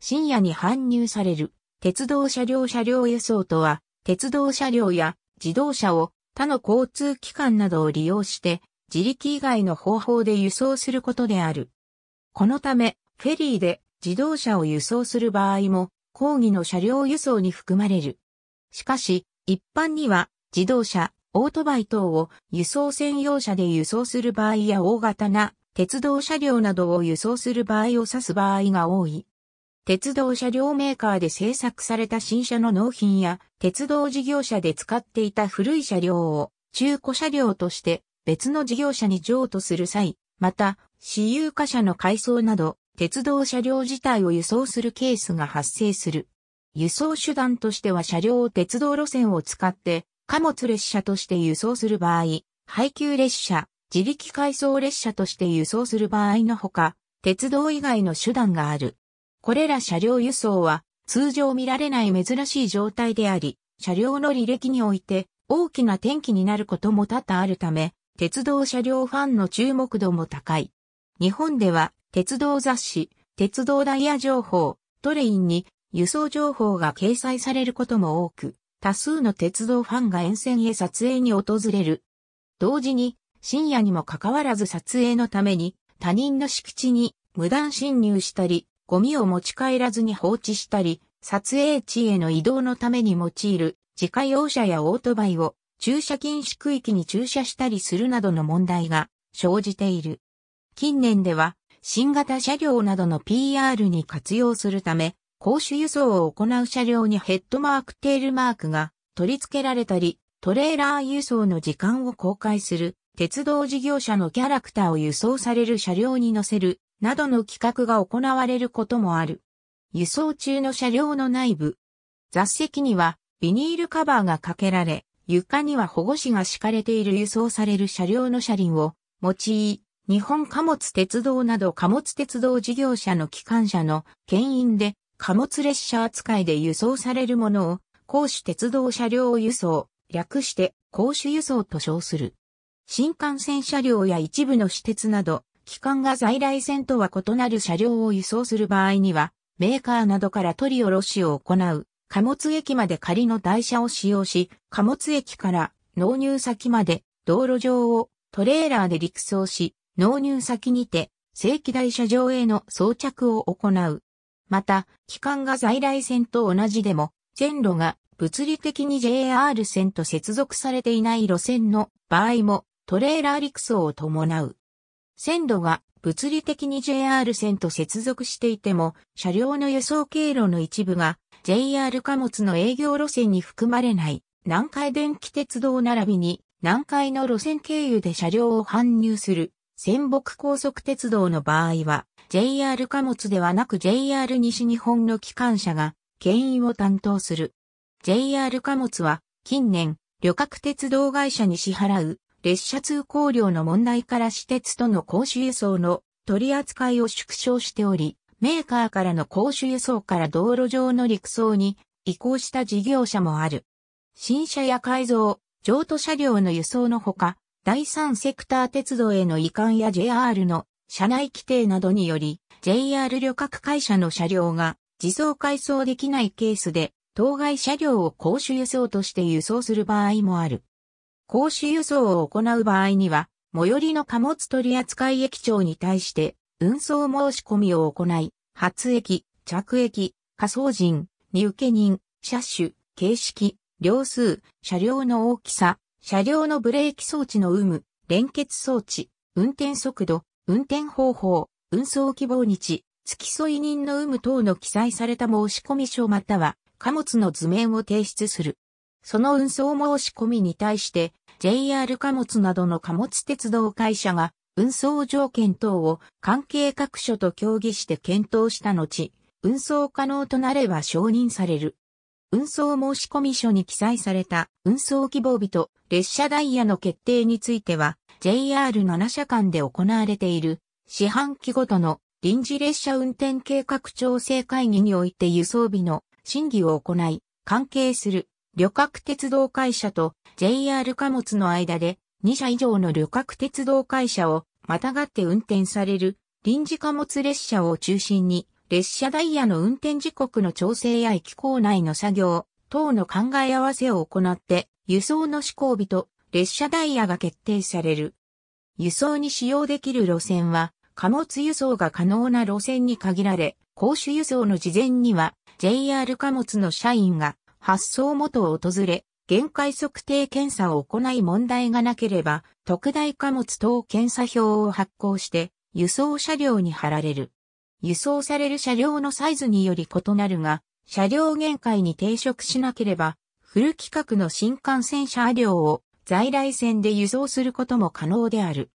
深夜に搬入される。鉄道車両車両輸送とは、鉄道車両や自動車を他の交通機関などを利用して、自力以外の方法で輸送することである。このため、フェリーで自動車を輸送する場合も、講義の車両輸送に含まれる。しかし、一般には自動車、オートバイ等を輸送専用車で輸送する場合や大型な鉄道車両などを輸送する場合を指す場合が多い。鉄道車両メーカーで製作された新車の納品や、鉄道事業者で使っていた古い車両を中古車両として別の事業者に譲渡する際、また、私有貨車の改装など、鉄道車両自体を輸送するケースが発生する。輸送手段としては車両を鉄道路線を使って、貨物列車として輸送する場合、配給列車、自力改装列車として輸送する場合のほか、鉄道以外の手段がある。これら車両輸送は通常見られない珍しい状態であり、車両の履歴において大きな転機になることも多々あるため、鉄道車両ファンの注目度も高い。日本では鉄道雑誌、鉄道ダイヤ情報、トレインに輸送情報が掲載されることも多く、多数の鉄道ファンが沿線へ撮影に訪れる。同時に、深夜にもかかわらず撮影のために、他人の敷地に無断侵入したり、ゴミを持ち帰らずに放置したり、撮影地への移動のために用いる自家用車やオートバイを駐車禁止区域に駐車したりするなどの問題が生じている。近年では新型車両などの PR に活用するため、公衆輸送を行う車両にヘッドマークテールマークが取り付けられたり、トレーラー輸送の時間を公開する鉄道事業者のキャラクターを輸送される車両に乗せるなどの企画が行われることもある。輸送中の車両の内部。座席にはビニールカバーがかけられ、床には保護紙が敷かれている輸送される車両の車輪を用い、日本貨物鉄道など貨物鉄道事業者の機関車の牽引で貨物列車扱いで輸送されるものを公主鉄道車両輸送、略して公主輸送と称する。新幹線車両や一部の私鉄など機関が在来線とは異なる車両を輸送する場合には、メーカーなどから取り下ろしを行う、貨物駅まで仮の台車を使用し、貨物駅から納入先まで道路上をトレーラーで陸送し、納入先にて正規台車上への装着を行う。また、機関が在来線と同じでも、線路が物理的に JR 線と接続されていない路線の場合もトレーラー陸送を伴う。線路が物理的に JR 線と接続していても、車両の輸送経路の一部が JR 貨物の営業路線に含まれない南海電気鉄道並びに南海の路線経由で車両を搬入する仙北高速鉄道の場合は JR 貨物ではなく JR 西日本の機関車が牽引を担当する。JR 貨物は近年旅客鉄道会社に支払う列車通行量の問題から私鉄との公衆輸送の取り扱いを縮小しており、メーカーからの公衆輸送から道路上の陸送に移行した事業者もある。新車や改造、譲渡車両の輸送のほか、第三セクター鉄道への移管や JR の車内規定などにより、JR 旅客会社の車両が自走改装できないケースで、当該車両を公衆輸送として輸送する場合もある。公衆輸送を行う場合には、最寄りの貨物取扱駅長に対して、運送申し込みを行い、発駅、着駅、仮想人、荷受人、車種、形式、両数、車両の大きさ、車両のブレーキ装置の有無、連結装置、運転速度、運転方法、運送希望日、付き添い人の有無等の記載された申込書または貨物の図面を提出する。その運送申し込みに対して JR 貨物などの貨物鉄道会社が運送条件等を関係各所と協議して検討した後、運送可能となれば承認される。運送申込書に記載された運送希望日と列車ダイヤの決定については JR7 社間で行われている四半期ごとの臨時列車運転計画調整会議において輸送日の審議を行い関係する旅客鉄道会社と JR 貨物の間で2社以上の旅客鉄道会社をまたがって運転される臨時貨物列車を中心に列車ダイヤの運転時刻の調整や駅構内の作業等の考え合わせを行って輸送の試行日と列車ダイヤが決定される。輸送に使用できる路線は貨物輸送が可能な路線に限られ、公衆輸送の事前には JR 貨物の社員が発送元を訪れ、限界測定検査を行い問題がなければ、特大貨物等検査表を発行して、輸送車両に貼られる。輸送される車両のサイズにより異なるが、車両限界に抵触しなければ、フル規格の新幹線車両を在来線で輸送することも可能である。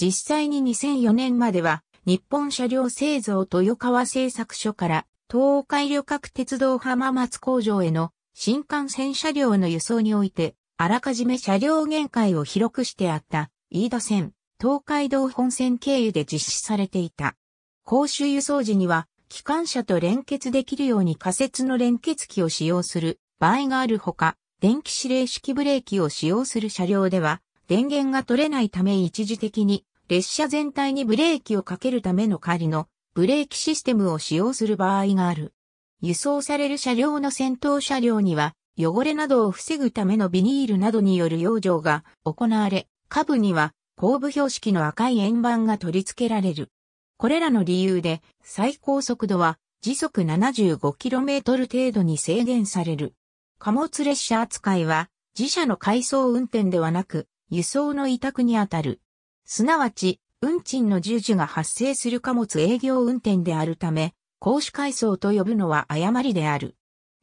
実際に2004年までは、日本車両製造豊川製作所から東海旅客鉄道浜松工場への新幹線車両の輸送において、あらかじめ車両限界を広くしてあった飯田線、東海道本線経由で実施されていた。公衆輸送時には、機関車と連結できるように仮設の連結機を使用する場合があるほか、電気指令式ブレーキを使用する車両では、電源が取れないため一時的に列車全体にブレーキをかけるための仮のブレーキシステムを使用する場合がある。輸送される車両の先頭車両には、汚れなどを防ぐためのビニールなどによる養生が行われ、下部には後部標識の赤い円盤が取り付けられる。これらの理由で最高速度は時速 75km 程度に制限される。貨物列車扱いは自社の回送運転ではなく輸送の委託にあたる。すなわち運賃の従事が発生する貨物営業運転であるため、公主回送と呼ぶのは誤りである。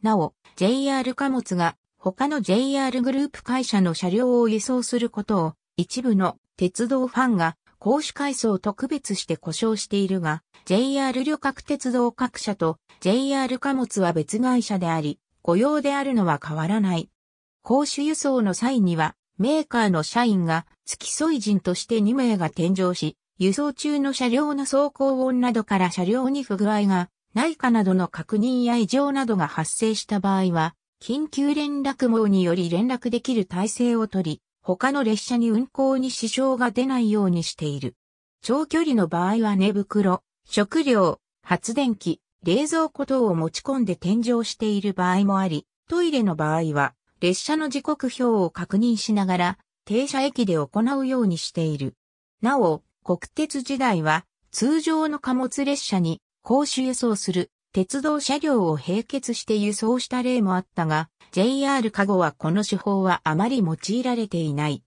なお、JR 貨物が他の JR グループ会社の車両を輸送することを一部の鉄道ファンが公主回送と区別して故障しているが、JR 旅客鉄道各社と JR 貨物は別会社であり、雇用であるのは変わらない。公主輸送の際には、メーカーの社員が付き添い人として2名が添乗し、輸送中の車両の走行音などから車両に不具合がないかなどの確認や異常などが発生した場合は、緊急連絡網により連絡できる体制をとり、他の列車に運行に支障が出ないようにしている。長距離の場合は寝袋、食料、発電機、冷蔵庫等を持ち込んで添乗している場合もあり、トイレの場合は列車の時刻表を確認しながら、停車駅で行うようにしている。なお、国鉄時代は、通常の貨物列車に、公衆輸送する、鉄道車両を並結して輸送した例もあったが、JR 加護はこの手法はあまり用いられていない。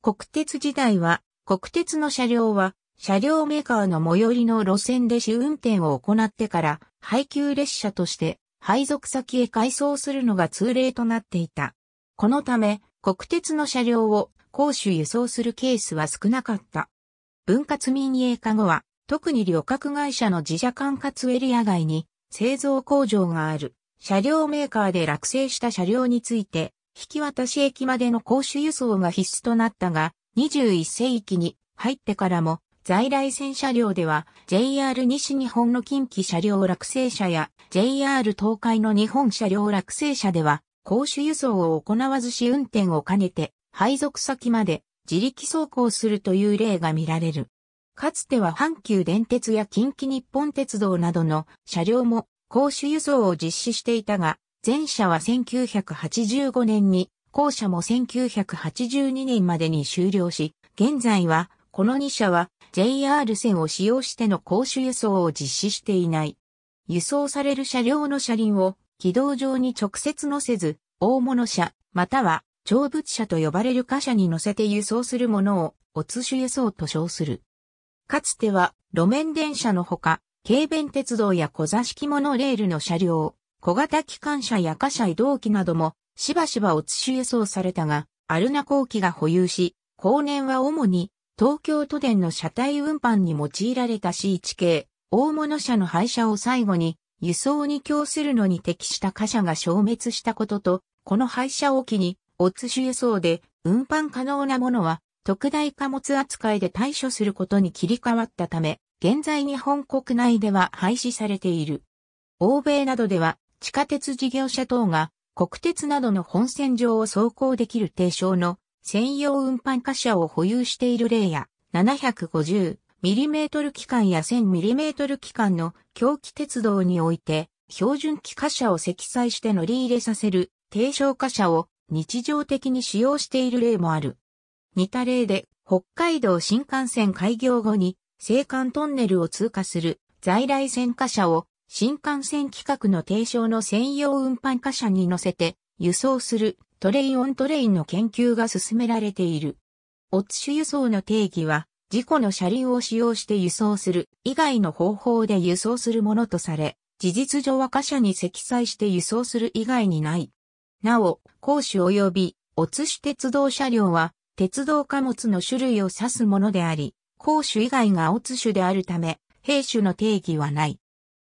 国鉄時代は、国鉄の車両は、車両メーカーの最寄りの路線で試運転を行ってから、配給列車として配属先へ改装するのが通例となっていた。このため、国鉄の車両を公主輸送するケースは少なかった。分割民営化後は、特に旅客会社の自社管轄エリア外に製造工場がある車両メーカーで落成した車両について、引き渡し駅までの公主輸送が必須となったが、21世紀に入ってからも在来線車両では JR 西日本の近畿車両落成車や JR 東海の日本車両落成車では公衆輸送を行わずし運転を兼ねて配属先まで自力走行するという例が見られる。かつては阪急電鉄や近畿日本鉄道などの車両も公衆輸送を実施していたが、前者は1985年に、後者も1982年までに終了し、現在は、この2社は JR 線を使用しての公衆輸送を実施していない。輸送される車両の車輪を軌道上に直接乗せず、大物車、または長物車と呼ばれる貨車に乗せて輸送するものを、お通し輸送と称する。かつては、路面電車のほか、軽便鉄道や小座式モノレールの車両、小型機関車や貨車移動機なども、しばしばお通し輸送されたが、アルナ工期が保有し、後年は主に東京都電の車体運搬に用いられた C1 系、大物車の廃車を最後に、輸送に供するのに適した貨車が消滅したことと、この廃車を機に、オッし種輸送で運搬可能なものは、特大貨物扱いで対処することに切り替わったため、現在日本国内では廃止されている。欧米などでは、地下鉄事業者等が、国鉄などの本線上を走行できる提唱の専用運搬貨車を保有している例や、750mm 機関や 1000mm 機関の狂気鉄道において、標準機貨車を積載して乗り入れさせる低床貨車を日常的に使用している例もある。似た例で、北海道新幹線開業後に、青函トンネルを通過する在来線貨車を新幹線規格の低床の専用運搬貨車に乗せて輸送するトレインオントレインの研究が進められている。オッシ輸送の定義は、事故の車輪を使用して輸送する以外の方法で輸送するものとされ、事実上は貨車に積載して輸送する以外にない。なお、公主及び、オツシ鉄道車両は、鉄道貨物の種類を指すものであり、公主以外がオツ種であるため、兵種の定義はない。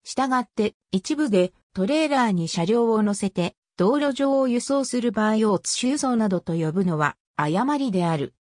したがって、一部でトレーラーに車両を乗せて道路上を輸送する場合を津輸送などと呼ぶのは誤りである。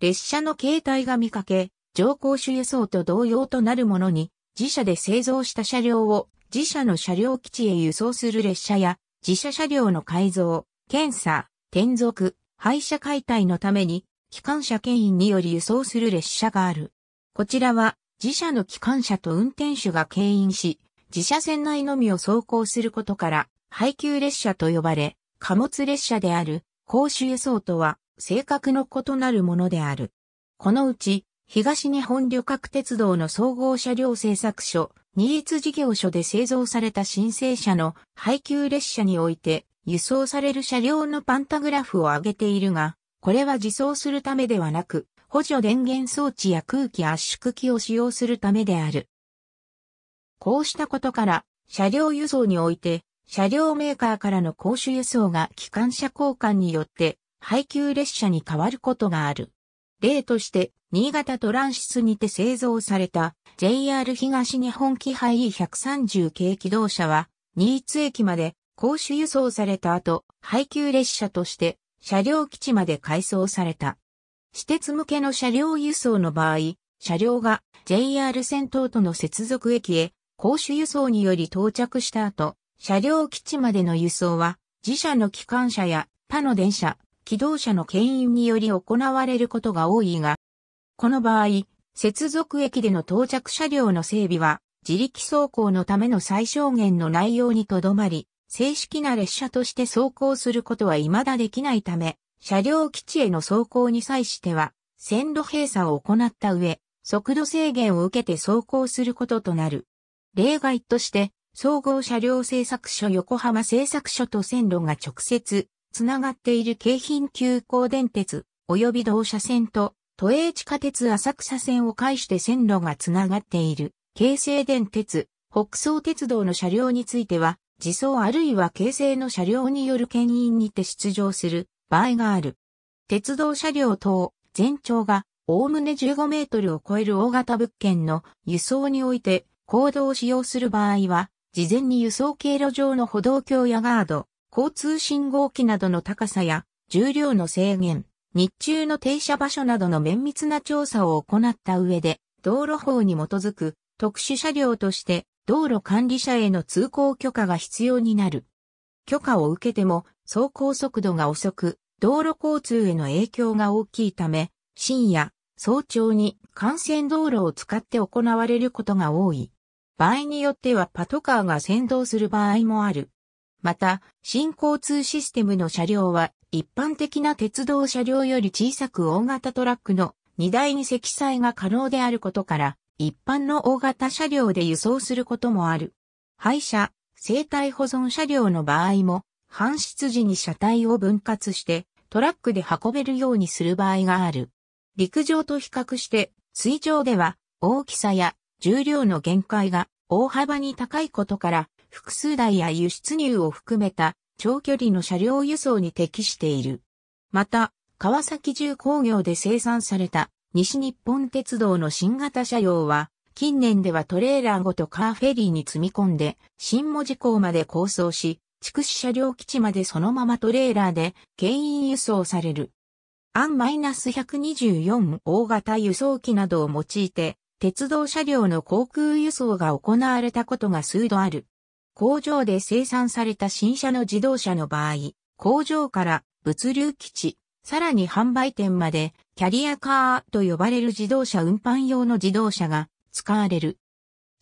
列車の形態が見かけ、乗降手輸送と同様となるものに、自社で製造した車両を自社の車両基地へ輸送する列車や、自社車両の改造、検査、転属、廃車解体のために、機関車牽引により輸送する列車がある。こちらは、自社の機関車と運転手が牽引し、自社線内のみを走行することから、配給列車と呼ばれ、貨物列車である公衆輸送とは性格の異なるものである。このうち、東日本旅客鉄道の総合車両製作所、新津事業所で製造された申請車の配給列車において、輸送される車両のパンタグラフを上げているが、これは自走するためではなく、補助電源装置や空気圧縮機を使用するためである。こうしたことから、車両輸送において、車両メーカーからの公衆輸送が機関車交換によって配給列車に変わることがある。例として、新潟トランシスにて製造された JR 東日本機配 E130 系機動車は、新津駅まで公衆輸送された後、配給列車として車両基地まで改装された。私鉄向けの車両輸送の場合、車両が JR 戦闘との接続駅へ公衆輸送により到着した後、車両基地までの輸送は、自社の機関車や他の電車、機動車の牽引により行われることが多いが、この場合、接続駅での到着車両の整備は、自力走行のための最小限の内容にとどまり、正式な列車として走行することは未だできないため、車両基地への走行に際しては、線路閉鎖を行った上、速度制限を受けて走行することとなる。例外として、総合車両製作所横浜製作所と線路が直接つながっている京浜急行電鉄及び同車線と都営地下鉄浅草線を介して線路がつながっている京成電鉄北総鉄道の車両については自走あるいは京成の車両による牽引にて出場する場合がある。鉄道車両等全長がおおむね15メートルを超える大型物件の輸送において行動を使用する場合は事前に輸送経路上の歩道橋やガード、交通信号機などの高さや重量の制限、日中の停車場所などの綿密な調査を行った上で、道路法に基づく特殊車両として道路管理者への通行許可が必要になる。許可を受けても走行速度が遅く、道路交通への影響が大きいため、深夜、早朝に幹線道路を使って行われることが多い。場合によってはパトカーが先導する場合もある。また、新交通システムの車両は、一般的な鉄道車両より小さく大型トラックの荷台に積載が可能であることから、一般の大型車両で輸送することもある。廃車、生体保存車両の場合も、搬出時に車体を分割して、トラックで運べるようにする場合がある。陸上と比較して、水上では、大きさや重量の限界が大幅に高いことから、複数台や輸出入を含めた長距離の車両輸送に適している。また、川崎重工業で生産された西日本鉄道の新型車両は、近年ではトレーラーごとカーフェリーに積み込んで、新文字港まで構想し、筑紫車両基地までそのままトレーラーで牽引輸送される。アン -124 大型輸送機などを用いて、鉄道車両の航空輸送が行われたことが数度ある。工場で生産された新車の自動車の場合、工場から物流基地、さらに販売店までキャリアカーと呼ばれる自動車運搬用の自動車が使われる。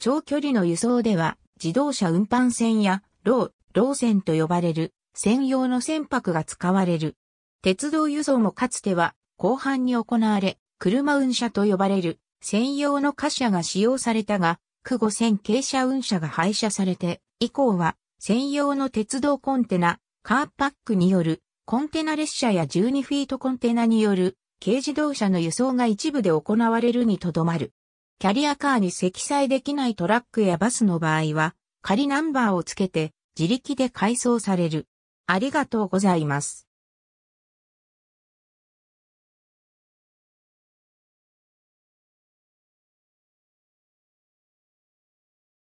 長距離の輸送では自動車運搬船やロー、ロー船と呼ばれる専用の船舶が使われる。鉄道輸送もかつては広範に行われ、車運車と呼ばれる専用の貨車が使用されたが、区5000傾斜運車が廃車されて、以降は専用の鉄道コンテナ、カーパックによるコンテナ列車や12フィートコンテナによる軽自動車の輸送が一部で行われるにとどまる。キャリアカーに積載できないトラックやバスの場合は、仮ナンバーをつけて自力で改装される。ありがとうございます。